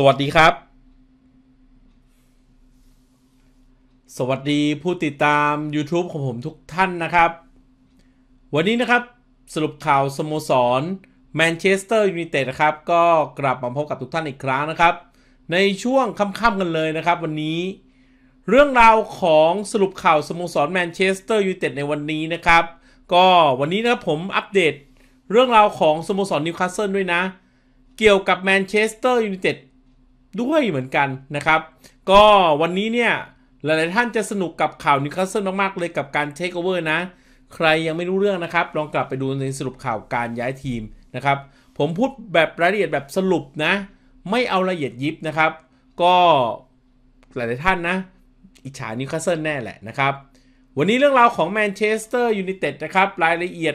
สวัสดีครับ สวัสดีผู้ติดตาม YouTube ของผมทุกท่านนะครับ วันนี้นะครับสรุปข่าวสโมสรแมนเชสเตอร์ยูไนเต็ดนะครับ ก็กลับมาพบกับทุกท่านอีกครั้งนะครับในช่วงค่ำๆกันเลยนะครับ วันนี้เรื่องราวของสรุปข่าวสโมสรแมนเชสเตอร์ยูไนเต็ดในวันนี้นะครับ ก็วันนี้นะครับผมอัปเดตเรื่องราวของสโมสรนิวคาสเซิลด้วยนะ เกี่ยวกับแมนเชสเตอร์ยูไนเต็ดด้วยเหมือนกันนะครับ ก็วันนี้เนี่ยหลายๆท่านจะสนุกกับข่าวนิวคาสเซิลมากๆเลยกับการเทคโอเวอร์นะ ใครยังไม่รู้เรื่องนะครับ ลองกลับไปดูในสรุปข่าวการย้ายทีมนะครับ ผมพูดแบบรายละเอียดแบบสรุปนะ ไม่เอาละเอียดยิบนะครับ ก็หลายๆท่านนะอิจฉานิวคาสเซิลแน่แหละนะครับ วันนี้เรื่องราวของแมนเชสเตอร์ยูไนเต็ดนะครับ รายละเอียด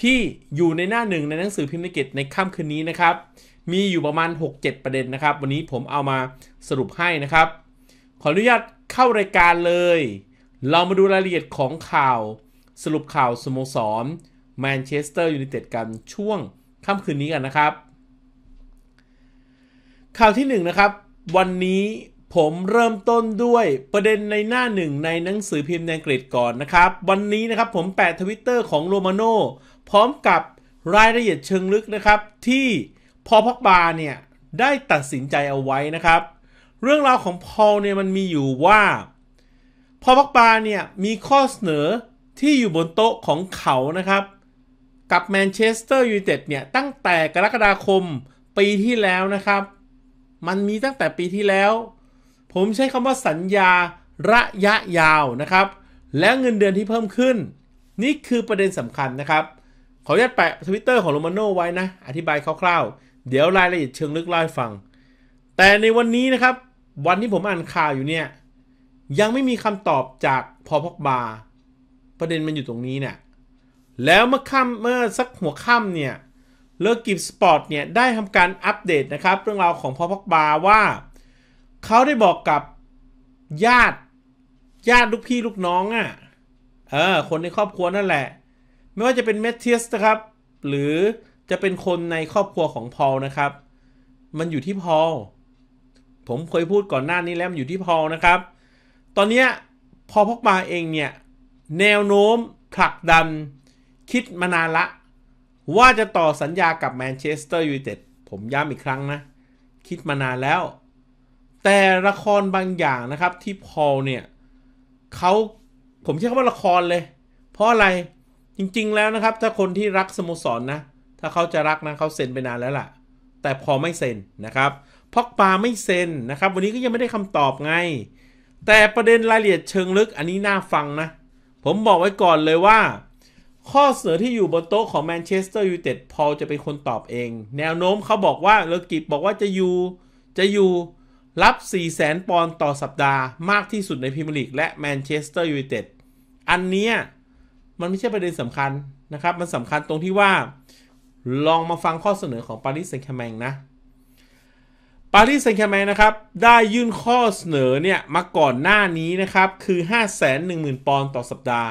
ที่อยู่ในหน้าหนึ่งในหนังสือพิมพ์นิกิตในค่ำคืนนี้นะครับมีอยู่ประมาณ 6-7 ประเด็นนะครับวันนี้ผมเอามาสรุปให้นะครับขออนุญาตเข้ารายการเลย เรามาดูรายละเอียดของข่าวสรุปข่าวสโมสรแมนเชสเตอร์ยูไนเต็ดกันช่วงค่ำคืนนี้กันนะครับ ข่าวที่1นนะครับวันนี้ผมเริ่มต้นด้วยประเด็นในหน้าหนึ่งในหนังสือพิมพ์ในอังกฤษก่อนนะครับ วันนี้นะครับผมแปะทวิตเตอร์ของโรมาโนพร้อมกับรายละเอียดเชิงลึกนะครับที่พอพัอกบาเนี่ยได้ตัดสินใจเอาไว้นะครับ เรื่องราวของพอลเนี่ยมันมีอยู่ว่า พอพัอกบาเนี่ยมีข้อเสนอที่อยู่บนโต๊ะของเขานะครับ กับแมนเชสเตอร์ยูไนเต็ดเนี่ยตั้งแต่กรกฎาคมปีที่แล้วนะครับ มันมีตั้งแต่ปีที่แล้ว ผมใช้คำว่าสัญญาระยะยาวนะครับ และเงินเดือนที่เพิ่มขึ้น นี่คือประเด็นสำคัญนะครับขออนุญาตแปะทวิตเตอร์ของโรมาโนไว้นะอธิบายคร่าวๆเดี๋ยวรายละเอียดเชิงลึกเล่าให้ฟัง แต่ในวันนี้นะครับ วันที่ผมอ่านข่าวอยู่เนี่ย ยังไม่มีคำตอบจากพอพกบา ประเด็นมันอยู่ตรงนี้เนี่ย แล้วเมื่อค่ำเมื่อสักหัวค่ำเนี่ย เลิกกิฟสปอร์ตเนี่ย ได้ทำการอัปเดตนะครับ เรื่องราวของพอพกบาว่า เขาได้บอกกับญาติ ญาติลูกพี่ลูกน้องอะ่ะ เออ คนในครอบครัวนั่นแหละ ไม่ว่าจะเป็นเมทเทียสนะครับหรือจะเป็นคนในครอบครัวของพอลนะครับ มันอยู่ที่พอล ผมเคยพูดก่อนหน้านี้แล้วมันอยู่ที่พอลนะครับ ตอนนี้พอพกมาเองเนี่ยแนวโน้มผลักดัน คิดมานานละ ว่าจะต่อสัญญากับแมนเชสเตอร์ยูไนเต็ดผมย้ำอีกครั้งนะคิดมานานแล้ว แต่ละครบางอย่างนะครับที่พอลเนี่ยเขาผมใช้คำว่าละครเลยเพราะอะไรจริงๆแล้วนะครับ ถ้าคนที่รักสโมสรนนะถ้าเขาจะรักนะเขาเซ็นไปนานแล้วล่ะ แต่พอไม่เซ็นนะครับ พอกปาไม่เซ็นนะครับ วันนี้ก็ยังไม่ได้คำตอบไง แต่ประเด็นรายละเอียดเชิงลึกอันนี้น่าฟังนะ ผมบอกไว้ก่อนเลยว่า ข้อเสนอที่อยู่บนโต๊ะของแมนเชสเตอร์ยูไนเต็ดพอจะเป็นคนตอบเอง แนวโน้มเขาบอกว่าเลกิบบอกว่าจะอยู่ จะอยู่ รับ 4 0 0แสนปอนด์ต่อสัปดาห์มากที่สุดในพรีเมียร์ลีกและแมนเชสเตอร์ยูไนเต็ด อันนี้มันไม่ใช่ประเด็นสำคัญนะครับ มันสำคัญตรงที่ว่าลองมาฟังข้อเสนอของปารีสเซนต์แคแมงนะ ปารีสเซนต์แคแมงนะครับ ได้ยื่นข้อเสนอเนี่ยมาก่อนหน้านี้นะครับ คือ5 1 0 0 0 0 ปอนด์ต่อสัปดาห์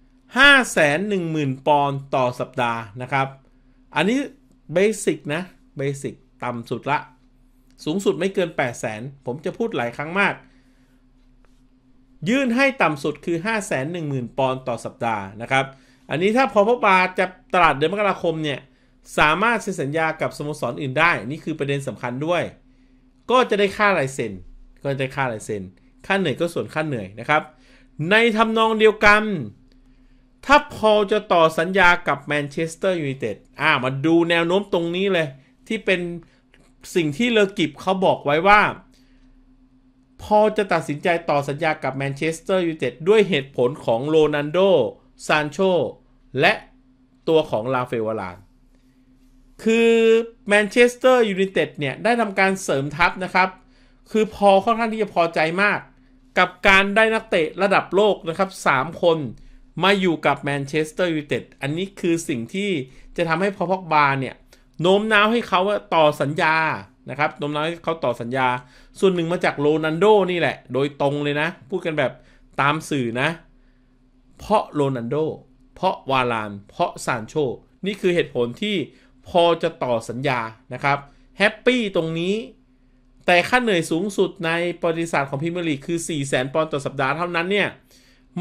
5 1 0 0 0 0 ปอนด์ต่อสัปดาห์นะครับอันนี้เบสิกนะเบสิกต่ำสุดละ สูงสุดไม่เกิน 8 0 0 0 0 0 ผมจะพูดหลายครั้งมาก ยื่นให้ต่ำสุดคือ 5 1 0 0 0 0ปอนด์ต่อสัปดาห์นะครับอันนี้ถ้าพอพบาจะตลาดเดือนมกราคมเนี่ยสามารถเซ็นสัญญากับสโมสรออื่นได้นี่คือประเด็นสำคัญด้วย ก็จะได้ค่าลายเซ็นก็จะได้ค่าลายเซ็นค่าเหนื่อยก็ส่วนค่าเหนื่อยนะครับ ในทำนองเดียวกัน ถ้าพอจะต่อสัญญากับแมนเชสเตอร์ยูไนเต็ดอ่ามาดูแนวโน้มตรงนี้เลย ที่เป็นสิ่งที่เลกิบเขาบอกไว้ว่า พอจะตัดสินใจต่อสัญญากับแมนเชสเตอร์ยูไนเต็ดด้วยเหตุผลของโรนันโดซานโชและตัวของลาเฟวาลานคือแมนเชสเตอร์ยูไนเต็ดเนี่ยได้ทำการเสริมทัพนะครับ คือพอค่อนข้างที่จะพอใจมากกับการได้นักเตะระดับโลกนะครับ 3 คนมาอยู่กับแมนเชสเตอร์ยูไนเต็ดอันนี้คือสิ่งที่จะทำให้พอพอกบาเนี่ย โน้มน้าวให้เขาต่อสัญญานะครับ โน้มน้าวให้เขาต่อสัญญา ส่วนหนึ่งมาจากโรนันโดนี่แหละ โดยตรงเลยนะ พูดกันแบบตามสื่อนะ เพราะโรนันโดเพราะวาลาน เพราะซานโช นี่คือเหตุผลที่พอจะต่อสัญญานะครับแฮปปี้ตรงนี้ แต่ค่าเหนื่อยสูงสุดในบริษัทของพิมลีคือ4 0 0 0 0 ปอนด์ต่อสัปดาห์เท่านั้นเนี่ย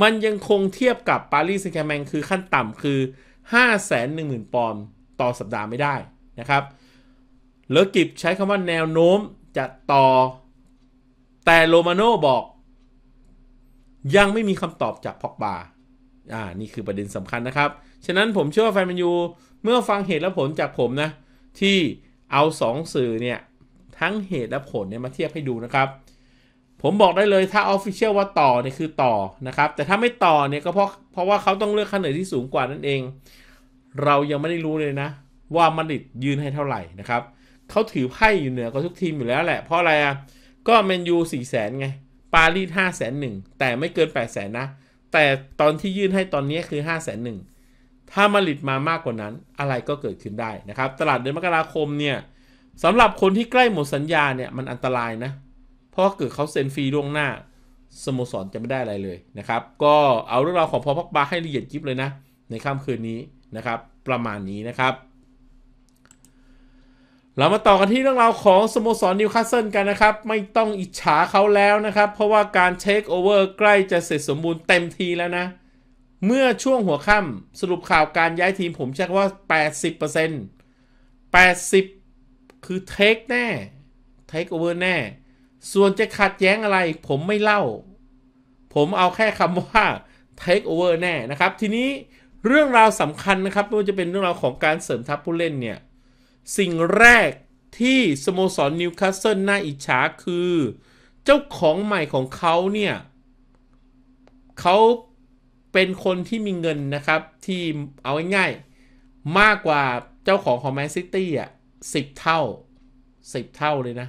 มันยังคงเทียบกับปารีสแคแมงคือขั้นต่ำคือ 5 1 0 0 0 0 ปอนด์ต่อสัปดาห์ไม่ได้นะครับเลอกิบใช้คำว่าแนวโน้มจะต่อแต่โรมาโนบอกยังไม่มีคำตอบจากพอกบาอ่านี่คือประเด็นสำคัญนะครับ ฉะนั้นผมเชื่อว่าแฟนแมนยู เมื่อฟังเหตุและผลจากผมนะ ที่เอา 2 สื่อเนี่ยทั้งเหตุและผลเนี่ยมาเทียบให้ดูนะครับ ผมบอกได้เลยถ้าออฟฟิเชียลว่าต่อเนี่ยคือต่อนะครับแต่ถ้าไม่ต่อเนี่ยก็เพราะเพราะว่าเขาต้องเลือกค้นเหนือที่สูงกว่านั่นเอง เรายังไม่ได้รู้เลยนะ ว่ามาดริดยืนให้เท่าไหร่นะครับเขาถือไพ่อยู่เหนือกว่าทุกทีมอยู่แล้วแหละเพราะอะไรอ่ะก็แมนยูสี่แสนไงปารีสห้าแสนหนึ่งแต่ไม่เกินแปดแสนนะแต่ตอนที่ยื่นให้ตอนนี้คือ5หนึ่งถ้า มาลิดมามากกว่านั้นอะไรก็เกิด ขึ้น ได้นะครับ ตลาดเดือนมกราคมเนี่ยสำหรับคนที่ใกล้หมดสัญญาเนี่ยมันอันตรายนะเพราะเกิดเขาเซ็นฟรีล่วงหน้าสโมสรจะไม่ได้อะไรเลยนะครับ ก็เอาเรื่องราวของพอพักบาให้ละเอียดยิบเลยนะในค่ำคืนนี้นะครับ ประมาณนี้นะครับเรามาต่อกันที่เรื่องราวของสโมสรนิวคาสเซิลกันนะครับ ไม่ต้องอิจฉาเขาแล้วนะครับ เพราะว่าการเทคโอเวอร์ใกล้จะเสร็จสมบูรณ์เต็มทีแล้วนะเมื่อช่วงหัวค่ำสรุปข่าวการย้ายทีมผมเช็คว่า 80% 80 คือเทคแน่เทคโอเวอร์แน่ส่วนจะขัดแย้งอะไรผมไม่เล่า ผมเอาแค่คำว่าเทคโอเวอร์แน่นะครับ ทีนี้เรื่องราวสำคัญนะครับไม่ว่าจะเป็นเรื่องราวของการเสริมทัพผู้เล่นเนี่ยสิ่งแรกที่สโมสรนิวคาสเซิลน่าอิจฉาคือ เจ้าของใหม่ของเขาเนี่ยเขาเป็นคนที่มีเงินนะครับที่เอาง่ายๆมากกว่าเจ้าของของแมนซิตี้อ่ะสิบเท่าสิบเท่าเลยนะ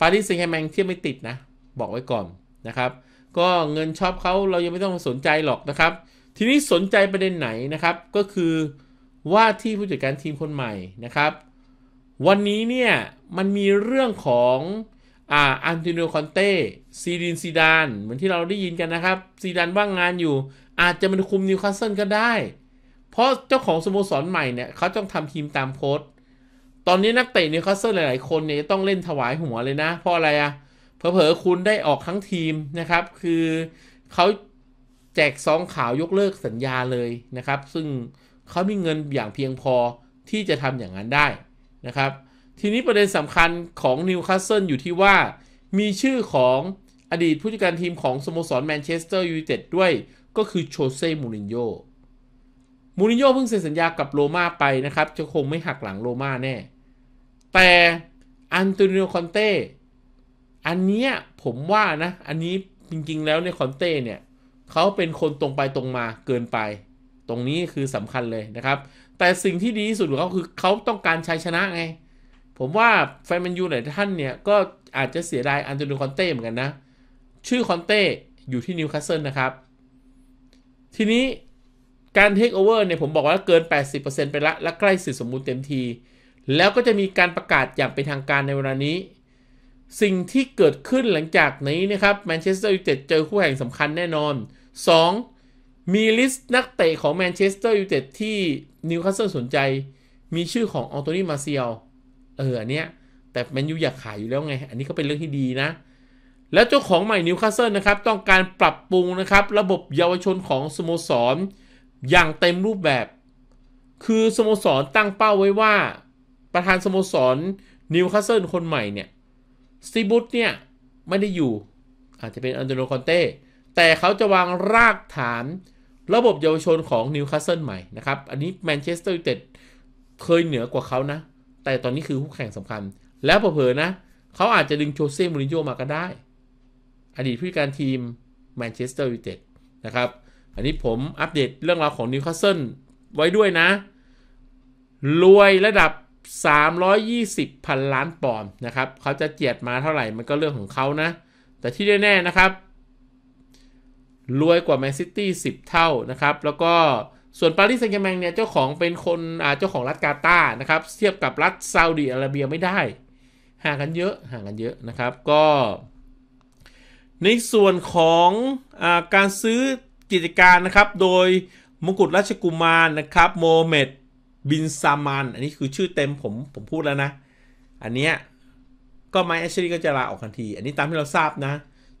ปารีสแซงต์แมงเทียบไม่ติดนะ บอกไว้ก่อนนะครับ ก็เงินชอบเขาเรายังไม่ต้องสนใจหรอกนะครับ ทีนี้สนใจประเด็นไหนนะครับก็คือว่าที่ผู้จัดการทีมคนใหม่นะครับ วันนี้เนี่ยมันมีเรื่องของ อ่าอันติโนคอนเต้ซีดินซีดาน เหมือนที่เราได้ยินกันนะครับซีดานว่างงานอยู่ อาจจะมันคุมนิวคาสเซิลก็ได้ เพราะเจ้าของสโมสรใหม่เนี่ยเขาต้องทำทีมตามโค้ดตอนนี้นักเตะนิวคาสเซิลหลายๆคนเนี่ย ต้องเล่นถวายหัวเลยนะ เพราะอะไรอะ่ะเผลอๆคุณได้ออกทั้งทีมนะครับ คือเขาแจกซองขาวยกเลิกสัญญาเลยนะครับซึ่งเขา มี เงินอย่างเพียงพอที่จะทำอย่างนั้นได้ นะครับ ทีนี้ประเด็นสำคัญของ นิวคาสเซิล อยู่ที่ว่า มีชื่อของอดีต ผู้จัดการทีมของ สโมสร แมนเชสเตอร์ ยูไนเต็ด ด้วย ก็คือ โชเซ่ มูรินโญ่ มูรินโญ่ เพิ่งเซ็นสัญญากับ โรม่า ไปนะครับ จะ คงไม่หักหลัง โรม่า แน่ แต่ อันโตนิโอ คอนเต้ อันเนี้ยผม ว่า นะ อันนี้ จริงๆ แล้วในคอนเต้ เนี่ย เขาเป็นคนตรงไปตรงมาเกินไปรงนี้คือสำคัญเลยนะครับ แต่สิ่งที่ดีที่สุดของเขาคือเขาต้องการชัยชนะไง ผมว่าแฟนแมนยูหลายท่านเนี่ย ก็อาจจะเสียดายอันโตนิโอคอนเต้เหมือนกันนะ ชื่อคอนเต้อยู่ที่นิวคาสเซิลนะครับ ทีนี้การเทคโอเวอร์เนี่ย ผมบอกว่าเกิน 80%ไปละและใกล้สิทธิสมบูรณ์เต็มที แล้วก็จะมีการประกาศอย่างเป็นทางการในเวลานี้ สิ่งที่เกิดขึ้นหลังจากนี้นะครับแมนเชสเตอร์ยูไนเต็ดเจอคู่แข่งสำคัญแน่นอน 2มีลิสต์นักเตะของแมนเชสเตอร์ยูไนเต็ดที่นิวคาสเซิลสนใจ มีชื่อของออลโตนีมาเซียลเอออันเนี้ย แต่แมนยูอยากขายอยู่แล้วไง อันนี้ก็เป็นเรื่องที่ดีนะ แล้วเจ้าของใหม่นิวคาสเซิลนะครับ ต้องการปรับปรุงนะครับ ระบบเยาวชนของสโมสรอย่างเต็มรูปแบบ คือสโมสรตั้งเป้าไว้ว่า ประธานสโมสรนิวคาสเซิลคนใหม่เนี่ย สตีบุตเนี่ยไม่ได้อยู่ อาจจะเป็นอันโดโรคอนเต้แต่เขาจะวางรากฐานระบบเยาวชนของนิวคาสเซิลใหม่นะครับ อันนี้แมนเชสเตอร์ยูไนเต็ดเคยเหนือกว่าเขานะ แต่ตอนนี้คือคู่แข่งสำคัญแล้วเผลอนะ เขาอาจจะดึงโชเซ่มูรินโญ่มาก็ได้ อดีตผู้การทีมแมนเชสเตอร์ยูไนเต็ดนะครับ อันนี้ผมอัปเดตเรื่องราวของนิวคาสเซิลไว้ด้วยนะ รวยระดับ 320พันล้านปอนด์นะครับเขาจะเจียดมาเท่าไหร่มันก็เรื่องของเขานะ แต่ที่แน่ๆนะครับรวยกว่าแมนซิตี้10 เท่านะครับ แล้วก็ส่วนปารีสแซงต์แมงเนี่ย เจ้าของเป็นคนเจ้าของรัฐกาตาร์นะครับ เทียบกับรัฐซาอุดีอาระเบียไม่ได้ ห่างกันเยอะ ห่างกันเยอะนะครับก็ ในส่วนของอาการซื้อกิจการนะครับ โดยมงกุฎราชกุมารนะครับโมเมดบินซามันอันนี้คือชื่อเต็มผมผมพูดแล้วนะ อันเนี้ยก็ไมเแอชลีก็จะลาออกทันที อันนี้ตามที่เราทราบนะ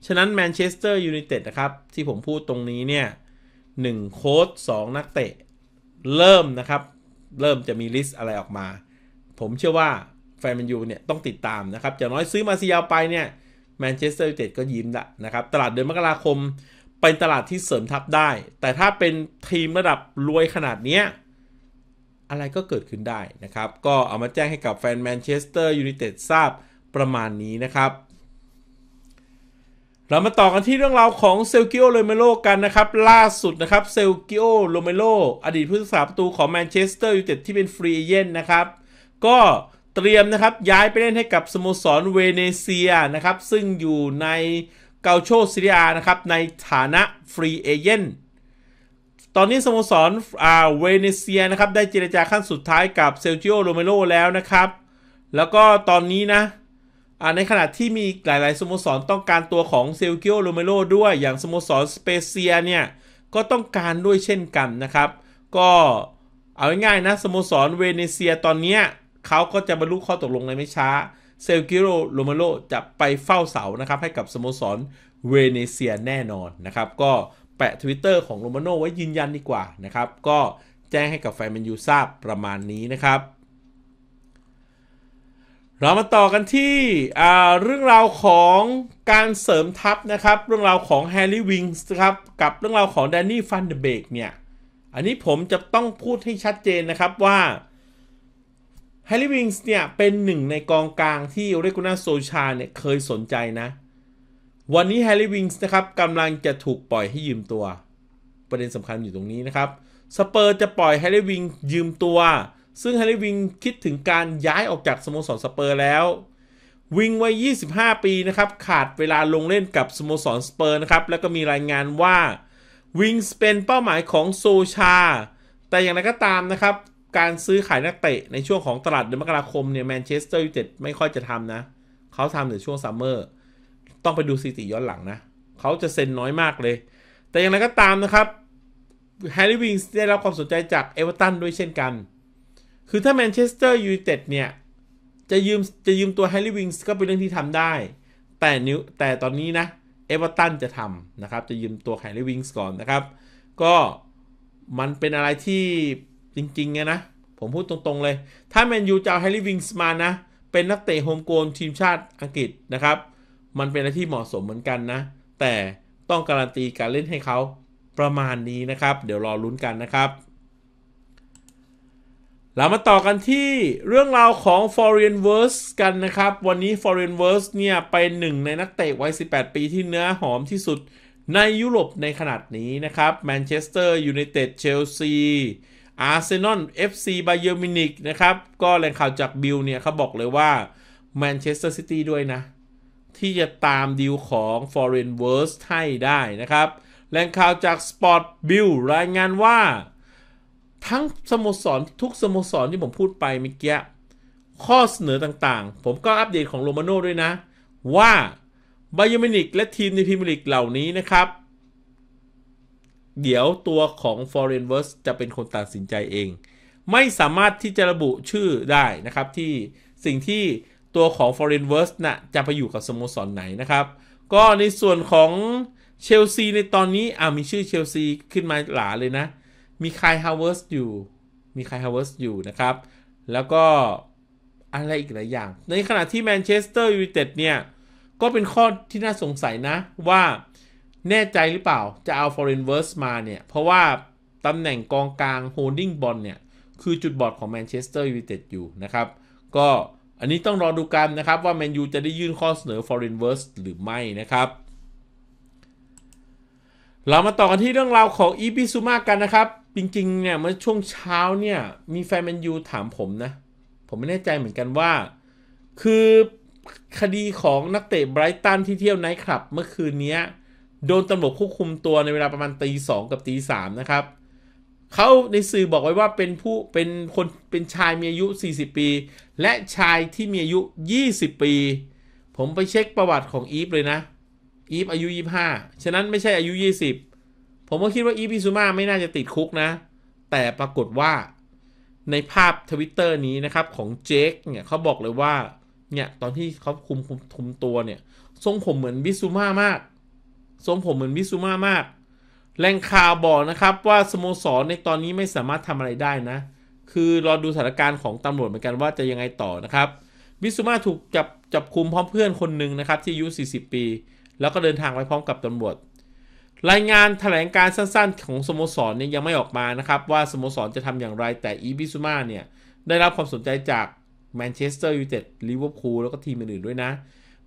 ฉะนั้นแมนเชสเตอร์ยูไนเต็ดนะครับ ที่ผมพูดตรงนี้เนี่ยหนึ่งโค้ดสองนักเตะ เริ่มนะครับ เริ่มจะมีลิสต์อะไรออกมา ผมเชื่อว่า แฟนแมนยูเนี่ย ต้องติดตามนะครับจะน้อยซื้อมาซียาวไปเนี่ยแมนเชสเตอร์ยูไนเต็ดก็ยิ้มละนะครับ ตลาดเดือนมกราคม เป็นตลาดที่เสริมทัพได้ แต่ถ้าเป็นทีมระดับรวยขนาดนี้ อะไรก็เกิดขึ้นได้นะครับ ก็เอามาแจ้งให้กับแฟนแมนเชสเตอร์ยูไนเต็ดทราบประมาณนี้นะครับเรามาต่อกันที่เรื่องราวของเซลกิโอโรเมโรกันนะครับ ล่าสุดนะครับเซลกิโอโรเมโรอดีตผู้สักษาประตูของแมนเชสเตอร์ยูไนเต็ดที่เป็นฟรีเย่นนะครับก็เตรียมนะครับย้ายไปเล่นให้กับสโมสรเวเนเซียนะครับ ซึ่งอยู่ในเกาโชซิริอานะครับ ในฐานะฟรีเอเย่นตอนนี้สโมสรอ่าเวเนเซียนะครับ ได้เจรจาขั้นสุดท้ายกับเซลจิโอโรเมโรแล้วนะครับ แล้วก็ตอนนี้นะในขณะที่มีหลาย ๆ สโมสรต้องการตัวของเซลกิโอโรเมโรด้วย อย่างสโมสรสเปเซียเนี่ย ก็ต้องการด้วยเช่นกันนะครับ ก็เอาง่าย ๆ นะ สโมสรเวเนเซียตอนนี้ เขาก็จะบรรลุข้อตกลงในไม่ช้า เซลกิโอโรเมโรจะไปเฝ้าเสานะครับ ให้กับสโมสรเวเนเซียแน่นอนนะครับ ก็แปะทวิตเตอร์ของโรมโรไว้ยืนยันดีกว่านะครับ ก็แจ้งให้กับแฟนแมนยูทราบประมาณนี้นะครับเรามาต่อกันที่เรื่องราวของการเสริมทัพนะครับ เรื่องราวของแฮร์รี่วิงส์ครับกับเรื่องราวของแดนนี่ฟันเดเบกเนี่ยอันนี้ผมจะต้องพูดให้ชัดเจนนะครับว่าแฮร์รี่วิงส์เนี่ยเป็นหนึ่งในกองกลางที่เรกูนาโซชาเนี่ยเคยสนใจนะ วันนี้แฮร์รี่วิงส์นะครับกำลังจะถูกปล่อยให้ยืมตัว ประเด็นสำคัญอยู่ตรงนี้นะครับสเปอร์จะปล่อยแฮร์รี่วิงส์ยืมตัวซึ่งแฮร์รี่วิงคิดถึงการย้ายออกจากสโมสรสเปอร์แล้ว วิงวัย25 ปีนะครับขาดเวลาลงเล่นกับสโมสรสเปอร์นะครับแล้วก็มีรายงานว่าวิงเป็นเป้าหมายของโซชาแต่อย่างไรก็ตามนะครับการซื้อขายนักเตะ ในช่วงของตลาดเดือนมกราคมเนี่ยแมนเชสเตอร์ยูไนเต็ดไม่ค่อยจะทำนะ เขาทำในช่วงซัมเมอร์ต้องไปดูสถิติย้อนหลังนะ เขาจะเซ็นน้อยมากเลย แต่อย่างไรก็ตามนะครับแฮร์รี่วิงได้รับความสนใจจากเอเวอร์ตันด้วยเช่นกันคือถ้าแมนเชสเตอร์ยูไนเต็ดเนี่ย จะยืมจะยืมตัวแฮร์รี่วิงส์ก็เป็นเรื่องที่ทำได้ แต่นิวแต่ตอนนี้นะเอเวอร์ตันจะทำนะครับจะยืมตัวแฮร์รี่วิงส์ก่อนนะครับ ก็มันเป็นอะไรที่จริงๆไงนะผมพูดตรงๆเลย ถ้าแมนยูจะเอาแฮร์รี่วิงส์มานะ เป็นนักเตะโฮมโกนทีมชาติอังกฤษนะครับมันเป็นอะไรที่เหมาะสมเหมือนกันนะ แต่ต้องการันตีการเล่นให้เขาประมาณนี้นะครับ เดี๋ยวรอลุ้นกันนะครับเรามาต่อกันที่เรื่องราวของ Foreign v e r s กันนะครับ วันนี้ Foreign v e r s เนี่ยเป็นหนึ่งในนักเตะวัย18 ปีที่เนื้อหอมที่สุดในยุโรปในขนาดนี้นะครับแมนเชสเตอร์ยูไนเต็ดเชลซีอาร์เซนอลเอฟซีไบเยอร์มินิกนะครับ ก็แหล่งข่าวจากบิลเนี่ยเขาบอกเลยว่าแมนเชสเตอร์ซิตี้ด้วยนะ ที่จะตามดีลของ Foreign v e r s ให้ได้นะครับแหล่งข่าวจาก Sport Bill รายงานว่าทั้งสโมสร ทุกสโมสรที่ผมพูดไปเมื่อกี้ข้อเสนอต่างๆ ผมก็อัปเดตของโรมาโน่ด้วยนะ ว่าไบยมินิกและทีมในพรีเมียร์ลีกเหล่านี้นะครับ เดี๋ยวตัวของ f o r e i g n ิร r s จะเป็นคนตัดสินใจเอง ไม่สามารถที่จะระบุชื่อได้นะครับที่สิ่งที่ตัวของ f o r e i g n w o r s นะจะไปอยู่กับสโมสรไหนนะครับ ก็ในส่วนของเชลซีในตอนนี้อามีชื่อเชลซีขึ้นมาหลาเลยนะมีคายฮาวเวิร์สอยู่ มีคายฮาวเวิร์สอยู่นะครับ แล้วก็อะไรอีกหลายอย่าง ในขณะที่แมนเชสเตอร์ยูไนเต็ดเนี่ย ก็เป็นข้อที่น่าสงสัยนะว่าแน่ใจหรือเปล่าจะเอาฟอร์เรนเวิร์สมาเนี่ย เพราะว่าตำแหน่งกองกลางโฮลดิ้งบอลเนี่ย คือจุดบอดของแมนเชสเตอร์ยูไนเต็ดอยู่นะครับ ก็อันนี้ต้องรอดูกันนะครับว่าแมนยูจะได้ยื่นข้อเสนอฟอร์เรนเวิร์สหรือไม่นะครับ เรามาต่อกันที่เรื่องราวของอีบิซูมากันนะครับจริงๆเนี่ยเมื่อช่วงเช้าเนี่ยมีแฟนแมนยูถามผมนะ ผมไม่แน่ใจเหมือนกันว่าคือคดีของนักเตะไบรตันที่เที่ยวไนท์คลับเมื่อคืนนี้โดนตำรวจควบคุมตัวในเวลาประมาณตีสองกับตีสามนะครับเขาในสื่อบอกไว้ว่าเป็นผู้เป็นคนเป็นชายมีอายุ 40 ปี และชายที่มีอายุ 20 ปี ผมไปเช็คประวัติของอีฟเลยนะ อีฟอายุ 25 ฉะนั้นไม่ใช่อายุ 20ผมก็คิดว่าอีพิซูมาไม่น่าจะติดคุกนะ แต่ปรากฏว่าในภาพทวิตเตอร์นี้นะครับ ของเจคเนี่ยเขาบอกเลยว่าเนี่ยตอนที่เขาคุมคุมคุมตัวเนี่ย ทรงผมเหมือนบิซูมามากทรงผมเหมือนบิซูมามาก แรงข่าวบอกนะครับว่า สโมสรในตอนนี้ไม่สามารถทำอะไรได้นะ คือรอดูสถานการณ์ของตำรวจเหมือนกันว่าจะยังไงต่อนะครับบิซูมาถูกจับจับคุมพร้อมเพื่อนคนหนึ่งนะครับที่อายุ40 ปี แล้วก็เดินทางไปพร้อมกับตำรวจรายงานแถลงการสั้นๆ ของสโมสรเนี่ยยังไม่ออกมานะครับ ว่าสโมสรจะทำอย่างไรแต่อีบิซูมาเนี่ย ได้รับความสนใจจากแมนเชสเตอร์ยูไนเต็ดลิเวอร์พูลแล้วก็ทีมอื่นๆด้วยนะ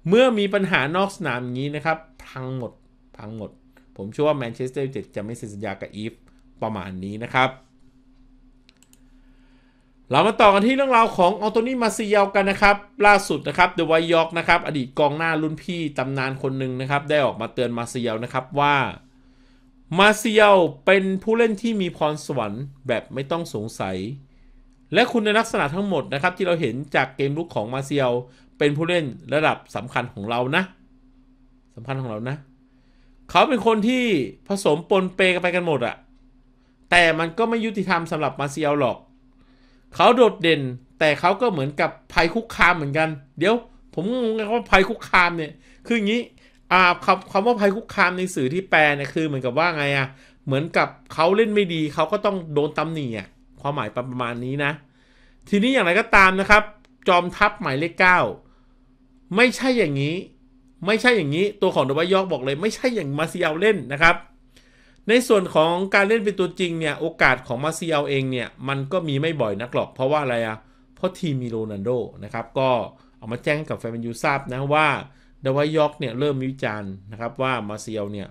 เมื่อมีปัญหานอกสนามนี้นะครับพังหมดพังหมด ผมเชื่อว่าแมนเชสเตอร์ยูไนเต็ดจะไม่เซ็นสัญญากับอีฟประมาณนี้นะครับ เรามาต่อกันที่เรื่องราวของอัลโตนี่มาซิเยลกันนะครับ ล่าสุดนะครับเดวายอกนะครับ อดีตกองหน้ารุ่นพี่ตำนานคนหนึ่งนะครับได้ออกมาเตือนมาซิเยลนะครับว่ามาเซียลเป็นผู้เล่นที่มีพรสวรรค์แบบไม่ต้องสงสัย และคุณในลักษณะทั้งหมดนะครับที่เราเห็นจากเกมลุกของมาเซียลเป็นผู้เล่นระดับสำคัญของเรานะสำคัญของเรานะ เขาเป็นคนที่ผสมปนเปกันไปกันหมดอะแต่มันก็ไม่ยุติธรรมสำหรับมาเซียลหรอก เขาโดดเด่นแต่เขาก็เหมือนกับภัยคุกคามเหมือนกัน เดี๋ยวผมงงว่าภัยคุกคามเนี่ยคืออย่างนี้อ่าคำคำว่าภัยคุกคามในสื่อที่แปลเนี่ยคือเหมือนกับว่าไงอะ่ะเหมือนกับเขาเล่นไม่ดีเขาก็ต้องโดนตำหน่อ่ะความหมายประมาณนี้นะทีนี้อย่างไรก็ตามนะครับ จอมทัพหมายเลขเก้าไม่ใช่อย่างนี้ ไม่ใช่อย่างนี้ตัวของดวยอกบอกเลย ไม่ใช่อย่างมาเซียลเล่นนะครับในส่วนของการเล่นเป็นตัวจริงเนี่ยโอกาสของมาเซียลเองเนี่ยมันก็มีไม่บ่อยนักหรอกเพราะว่าอะไรอะ่ะเพราะทีมมีโรนันโดนะครับก็เอามาแจ้งกับแฟนยูทราบนะว่าดวายยอกเนี่ยเริ่มวิจารณ์นะครับว่ามาเซียลเนี่ย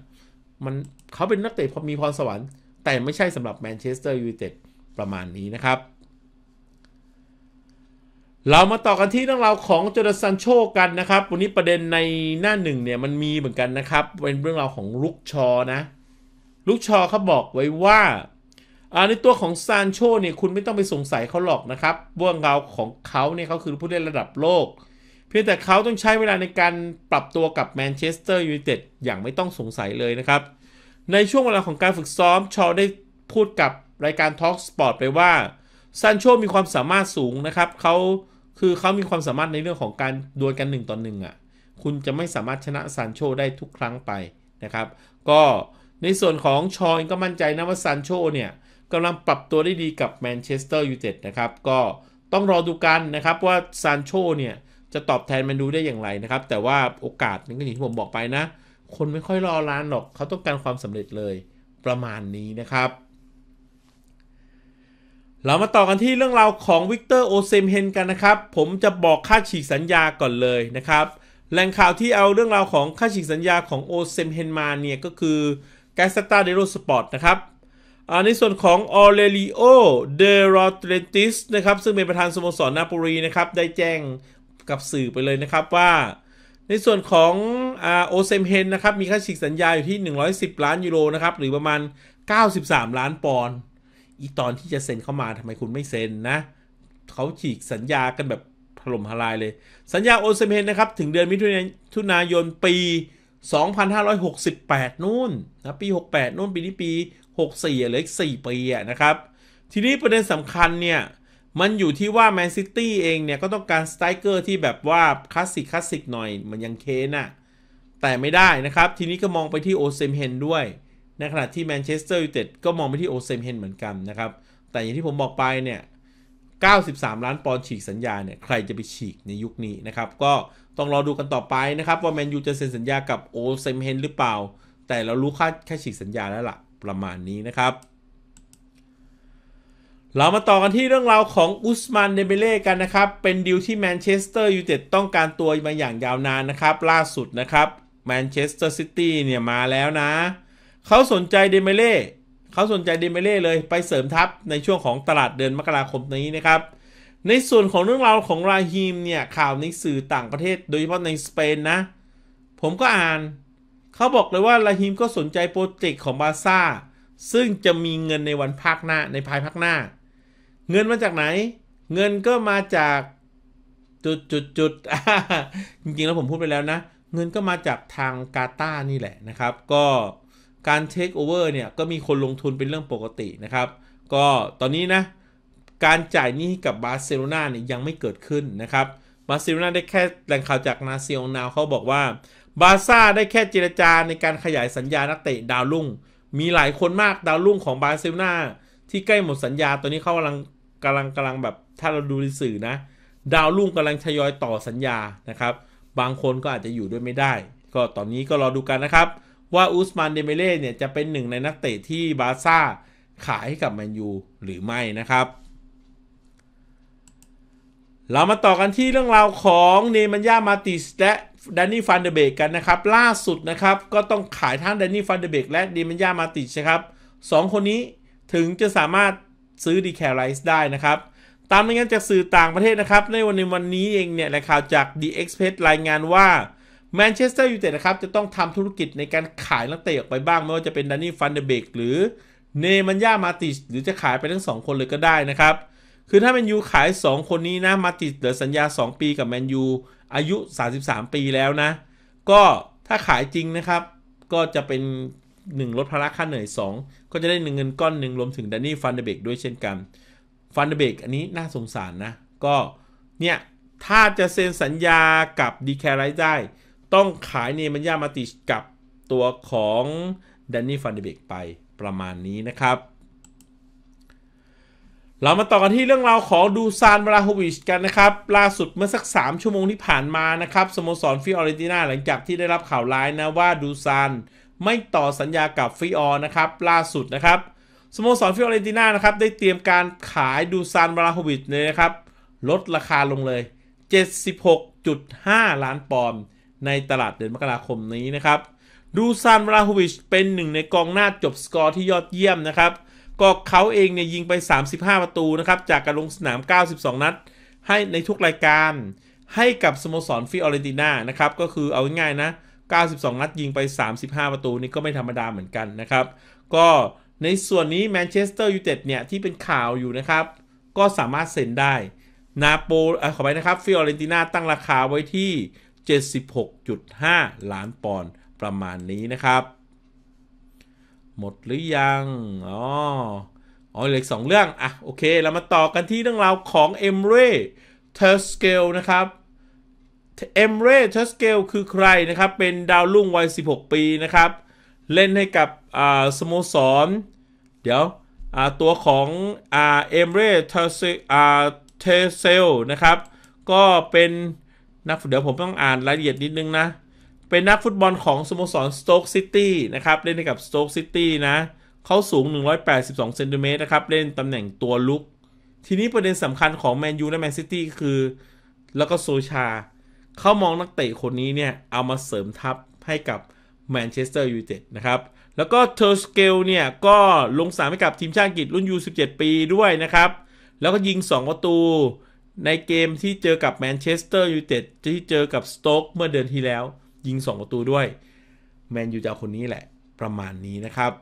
มันเขาเป็นนักเตะพอมีพรสวรรค์แต่ไม่ใช่สำหรับแมนเชสเตอร์ยูไนเต็ดประมาณนี้นะครับ เรามาต่อกันที่เรื่องราวของจอร์ดซันโชกันนะครับ วันนี้ประเด็นในหน้าหนึ่งเนี่ยมันมีเหมือนกันนะครับเป็นเรื่องราวของลุกชอนะลุกชอเขาบอกไว้ว่าในตัวของซานโชเนี่ยคุณไม่ต้องไปสงสัยเขาหรอกนะครับเรื่องราวของเขาเนี่ยเขาคือผู้เล่นระดับโลกพียงแต่เขาต้องใช้เวลาในการปรับตัวกับแมนเชสเตอร์ยูไนเต็ดอย่างไม่ต้องสงสัยเลยนะครับ ในช่วงเวลาของการฝึกซ้อมชอได้พูดกับรายการทล์กสปอร์ตไปว่าซันโชมีความสามารถสูงนะครับ เขาคือเขามีความสามารถในเรื่องของการดวลกัน 1ต่อหนึ่งอ่ะคุณจะไม่สามารถชนะซันโชได้ทุกครั้งไปนะครับ ก็ในส่วนของชอยก็มั่นใจนะว่าซันโชเนี่ยกำลังปรับตัวได้ดีกับแมนเชสเตอร์ยูไนเต็ดนะครับก็ต้องรอดูกันนะครับว่าซันโชเนี่ยจะตอบแทนมันดูได้อย่างไรนะครับ แต่ว่าโอกาสนี่ก็อย่างที่ผมบอกไปนะ คนไม่ค่อยรอร้านหรอกเขาต้องการความสำเร็จเลยประมาณนี้นะครับ เรามาต่อกันที่เรื่องราวของ วิกเตอร์โอเซมเฮนกันนะครับ ผมจะบอกค่าฉีกสัญญาก่อนเลยนะครับแหล่งข่าวที่เอาเรื่องราวของค่าฉีกสัญญาของโอเซมเฮนมาเนี่ยก็คือแกสตาเดโรสปอร์ตนะครับในส่วนของออเรลิโอเดโรเทรนติสนะครับซึ่งเป็นประธานสโมสรนาโปลีนะครับได้แจ้งกับสื่อไปเลยนะครับว่าในส่วนของโอเซมเฮนนะครับ มีค่าฉีกสัญญาอยู่ที่ 110 ล้านยูโรนะครับหรือประมาณ 93 ล้านปอนด์อีตอนที่จะเซ็นเข้ามาทำไมคุณไม่เซ็นนะเขาฉีกสัญญากันแบบถล่มทลายเลย สัญญาโอเซมเฮนนะครับถึงเดือนมิถุนายนปี 2568 นู่นนะปี 68 นู่นปีนี้ปี 64เหลืออีก4ปีนะครับ ทีนี้ประเด็นสำคัญเนี่ยมันอยู่ที่ว่าแมนซิตี้เองเนี่ยก็ต้องการสไตรเกอร์ที่แบบว่าคลาสสิกคลาสสิกหน่อยมันยังเคนอะแต่ไม่ได้นะครับทีนี้ก็มองไปที่โอเซมเฮนด้วยในขณะที่แมนเชสเตอร์ยูไนเต็ดก็มองไปที่โอเซมเฮนเหมือนกันนะครับ แต่อย่างที่ผมบอกไปเนี่ย93 ล้านปอนด์ฉีกสัญญาเนี่ยใครจะไปฉีกในยุคนี้นะครับ ก็ต้องรอดูกันต่อไปนะครับว่าแมนยูจะเซ็นสัญญากับโอเซมเฮนหรือเปล่า แต่เรารู้ค่าค่าฉีกสัญญาแล้วละ่ะประมาณนี้นะครับเรามาต่อกันที่เรื่องราวของอุสมานเดเบเล่กันนะครับ เป็นดิวที่แมนเชสเตอร์ยูไนเต็ดต้องการตัวมาอย่างยาวนานนะครับ ล่าสุดนะครับแมนเชสเตอร์ซิตี้เนี่ยมาแล้วนะ เขาสนใจเดเบเล่เขาสนใจเดเบเล่เลยไปเสริมทัพในช่วงของตลาดเดือนมกราคมนี้นะครับ ในส่วนของเรื่องราวของราฮีมเนี่ย ข่าวในสื่อต่างประเทศโดยเฉพาะในสเปนนะ ผมก็อ่าน เขาบอกเลยว่าราฮีมก็สนใจโปรเจกต์ของบาซ่า ซึ่งจะมีเงินในวันพักหน้าในภายพักหน้าเงินมาจากไหน เงินก็มาจากจุดจุดจุดจริงๆแล้วผมพูดไปแล้วนะ เงินก็มาจากทางกาตานี่แหละนะครับ ก็การเทคโอเวอร์เนี่ยก็มีคนลงทุนเป็นเรื่องปกตินะครับ ก็ตอนนี้นะ การจ่ายหนี้กับบาร์เซโลนาเนี่ยยังไม่เกิดขึ้นนะครับ บาร์เซโลนาได้แค่แหล่งข่าวจากนาซิโอนาวเขาบอกว่า บาซ่าได้แค่เจรจาในการขยายสัญญา นักเตะดาวรุ่ง มีหลายคนมากดาวรุ่งของบาร์เซโลนาที่ใกล้หมดสัญญาตอนนี้เขากำลังกำลังกำลังแบบถ้าเราดูในสื่อนะดาวรุ่งกำลังทยอยต่อสัญญานะครับ บางคนก็อาจจะอยู่ด้วยไม่ได้ ก็ตอนนี้ก็รอดูกันนะครับว่าอุสมานเดเมเล่เนี่ยจะเป็นหนึ่งในนักเตะที่บาซ่าขายให้กับแมนยูหรือไม่นะครับ เรามาต่อกันที่เรื่องราวของเนมันยามาติสและแดนนี่ฟันเดเบกกันนะครับ ล่าสุดนะครับ ก็ต้องขายทั้งแดนนี่ฟันเดเบกและเนมันยามาติสครับสองคนนี้ถึงจะสามารถซื้อดีแคลไรซ์ได้นะครับ ตามรายงานจากสื่อต่างประเทศนะครับ ในวันในวันนี้เองเนี่ยแหละข่าวจาก The Express รายงานว่าแมนเชสเตอร์ยูไนเต็ดนะครับ จะต้องทำธุรกิจในการขายนักเตะออกไปบ้าง ไม่ว่าจะเป็นดันนี่ฟันเดเบกหรือเนมันย่ามาติสหรือจะขายไปทั้ง 2 คนเลยก็ได้นะครับ คือถ้าแมนยูขาย 2 คนนี้นะมาติสเหลือสัญญา 2 ปีกับแมนยูอายุ 33 ปีแล้วนะก็ถ้าขายจริงนะครับก็จะเป็นงลดภาระค่าเหนื่อย 2 ก็จะได้เงินก้อนหนึ่งรวมถึงดันนี่ฟันเดเบกด้วยเช่นกันฟันเดเบกอันนี้น่าสงสารนะ ก็ เนี่ย ถ้าจะเซ็นสัญญากับดีแคไรได้ ต้องขายเนมัญญามาติกับตัวของดันนี่ฟันเดเบกไปประมาณนี้นะครับ เรามาต่อกันที่เรื่องราวของดูซานบราโฮวิชกันนะครับล่าสุดเมื่อสัก 3 ชั่วโมงที่ผ่านมานะครับสโมสรฟิออเรนติน่าหลังจากที่ได้รับข่าวร้ายนะว่าดูซานไม่ต่อสัญญากับฟิออนะครับล่าสุดนะครับสโมสรฟิออเรนติน่านะครับได้เตรียมการขายดูซานบราโควิชเลยนะครับลดราคาลงเลย 76.5 ล้านปอนด์ในตลาดเดือนมกราคมนี้นะครับ ดูซานบราโควิชเป็นหนึ่งในกองหน้าจบสกอร์ที่ยอดเยี่ยมนะครับ ก็เขาเองเนี่ยยิงไป 35ประตูนะครับจากการลงสนาม 92 นัดให้ในทุกรายการให้กับสโมสรฟิออเรนติน่านะครับก็คือเอาง่ายๆนะ92 นัดยิงไป 35 ประตูนี่ก็ไม่ธรรมดาเหมือนกันนะครับ ก็ในส่วนนี้แมนเชสเตอร์ยูไนเต็ดเนี่ยที่เป็นข่าวอยู่นะครับ ก็สามารถเซ็นได้นาโปอขอไปนะครับฟิออเรนติน่าตั้งราคาไว้ที่ 76.5 ล้านปอนด์ประมาณนี้นะครับ หมดหรือยัง อ๋ออ๋อเหลือสองเรื่อง อ่ะโอเค เรามาต่อกันที่เรื่องราวของเอมเร่เทอร์สเกลนะครับเอมเรทัสเกลคือใครนะครับ เป็นดาวรุ่งวัย 16 ปีนะครับ เล่นให้กับสโมสรเดี๋ยวตัวของเอมเรทัสเทเซลนะครับ ก็เป็นนักเดี๋ยวผมต้องอ่านรายละเอียดนิดนึงนะ เป็นนักฟุตบอลของสโมสรสโต๊กซิตี้นะครับ เล่นให้กับสโต๊กซิตี้นะ เขาสูง182เซนติเมตรนะครับ เล่นตำแหน่งตัวลุก ทีนี้ประเด็นสำคัญของแมนยูและแมนซิตี้คือ แล้วก็โซชาเขามองนักเตะคนนี้เนี่ย เอามาเสริมทัพให้กับแมนเชสเตอร์ยูไนเต็ดนะครับ แล้วก็เทอร์สเกลเนี่ย ก็ลงสนามให้กับทีมชาติอังกฤษรุ่นยู17 ปีด้วยนะครับ แล้วก็ยิง2ประตู ในเกมที่เจอกับแมนเชสเตอร์ยูไนเต็ดที่เจอกับสโต๊กเมื่อเดือนที่แล้ว ยิง2ประตูด้วยแมนยูจะคนนี้แหละประมาณนี้นะครับ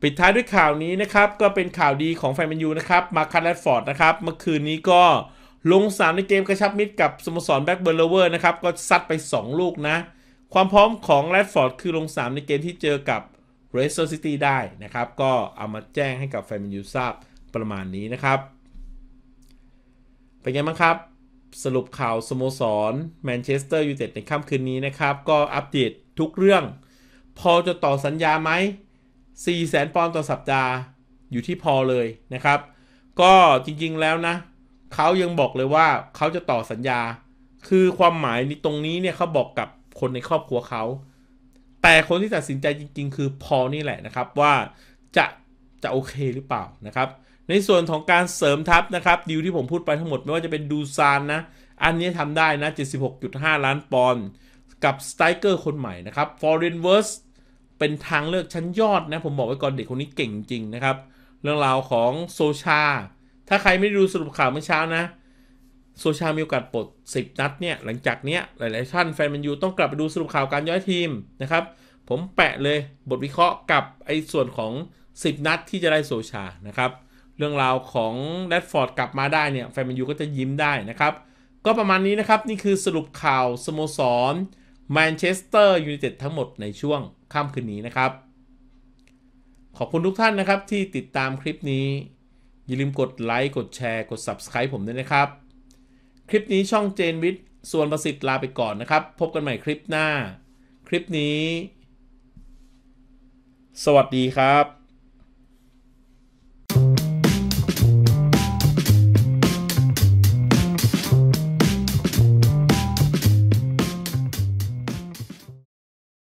ปิดท้ายด้วยข่าวนี้นะครับก็เป็นข่าวดีของแฟนแมนยูนะครับมาคัตแรดฟอร์ดนะครับเมื่อคืนนี้ก็ลงสามในเกมกระชับมิดกับสโมสรแบ็กเบิร์เลเวอร์นะครับ ก็ซัดไป 2 ลูกนะ ความพร้อมของแรดฟอร์ด คือลงสามในเกมที่เจอกับเรสเซอร์ซิตี้ได้นะครับ ก็เอามาแจ้งให้กับแฟนมิยูทราบประมาณนี้นะครับ เป็นไงบ้างครับ สรุปข่าวสโมสรแมนเชสเตอร์ยูไนเต็ดในค่ำคืนนี้นะครับ ก็อัปเดตทุกเรื่อง พอจะต่อสัญญาไหม4 0 0 0 0 0ปอนด์ต่อสัปดาห์อยู่ที่พอเลยนะครับ ก็จริงๆแล้วนะเขายังบอกเลยว่าเขาจะต่อสัญญา คือความหมายในตรงนี้เนี่ยเขาบอกกับคนในครอบครัวเขา แต่คนที่ตัดสินใจจริงๆ คือพอนี่แหละนะครับ ว่าจะจะโอเคหรือเปล่านะครับ ในส่วนของการเสริมทัพนะครับ ดีลที่ผมพูดไปทั้งหมดไม่ว่าจะเป็นดูซานนะ อันนี้ทำได้นะ 76.5 ล้านปอนด์กับสไตรเกอร์คนใหม่นะครับฟอร์เรนเวิร์สเป็นทางเลือกชั้นยอดนะผมบอกไว้ก่อนเด็กคนนี้เก่งจริงนะครับเรื่องราวของโซชาถ้าใครไม่ดูสรุปข่าวเมื่อเช้านะโซชามีโอกาสปลด10 นัดเนี่ยหลังจากเนี้ยหลายๆท่านแฟนมันยูต้องกลับไปดูสรุปข่าวการย้อยทีมนะครับ ผมแปะเลยบทวิเคราะห์กับไอ้ส่วนของ 10 นัดที่จะได้โซชานะครับ เรื่องราวของแรดฟอร์ดกลับมาได้เนี่ย แฟนมันยูก็จะยิ้มได้นะครับ ก็ประมาณนี้นะครับนี่คือสรุปข่าวสโมสรแมนเชสเตอร์ยูไนเต็ดทั้งหมดในช่วงค่ำคืนนี้นะครับ ขอบคุณทุกท่านนะครับที่ติดตามคลิปนี้อย่าลืมกดไลค์กดแชร์กด Subscribe ผมด้วยนะครับ คลิปนี้ช่องเจนวิทย์ส่วนประสิทธิ์ลาไปก่อนนะครับ พบกันใหม่คลิปหน้า คลิปนี้ สวัสดีครับ